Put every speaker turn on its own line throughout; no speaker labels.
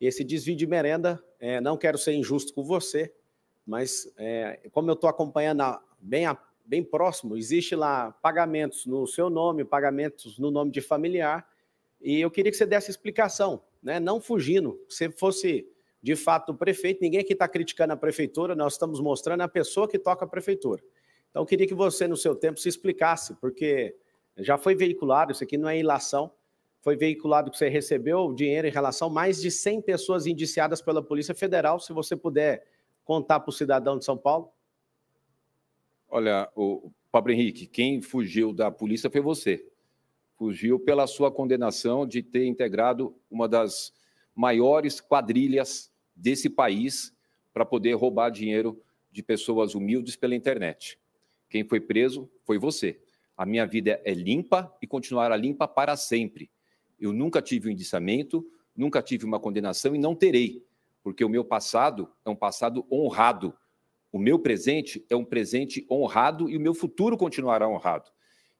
esse desvio de merenda, é, não quero ser injusto com você, mas é, como eu estou acompanhando a, bem, a, bem próximo, existe lá pagamentos no seu nome, pagamentos no nome de familiar, e eu queria que você desse explicação, né? não fugindo, se fosse de fato o prefeito, ninguém aqui está criticando a prefeitura, nós estamos mostrando a pessoa que toca a prefeitura. Então, eu queria que você, no seu tempo, se explicasse, porque já foi veiculado, isso aqui não é ilação, foi veiculado que você recebeu dinheiro em relação a mais de 100 pessoas indiciadas pela Polícia Federal. Se você puder contar para o cidadão de São Paulo.
Olha, o Pablo Henrique, quem fugiu da polícia foi você. Fugiu pela sua condenação de ter integrado uma das maiores quadrilhas desse país para poder roubar dinheiro de pessoas humildes pela internet. Quem foi preso foi você. A minha vida é limpa e continuará limpa para sempre. Eu nunca tive um indiciamento, nunca tive uma condenação e não terei, porque o meu passado é um passado honrado. O meu presente é um presente honrado e o meu futuro continuará honrado.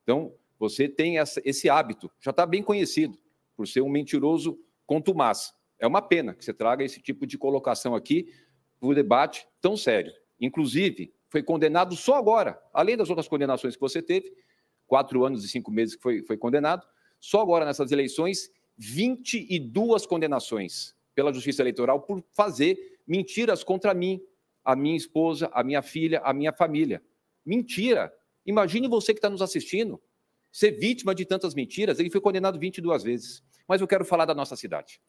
Então, você tem essa, esse hábito, já está bem conhecido, por ser um mentiroso contumaz. É uma pena que você traga esse tipo de colocação aqui para o debate tão sério. Inclusive, foi condenado só agora, além das outras condenações que você teve, quatro anos e cinco meses que foi, foi condenado, só agora nessas eleições, 22 condenações pela Justiça Eleitoral por fazer mentiras contra mim, a minha esposa, a minha filha, a minha família. Mentira! Imagine você que está nos assistindo ser vítima de tantas mentiras. Ele foi condenado 22 vezes. Mas eu quero falar da nossa cidade.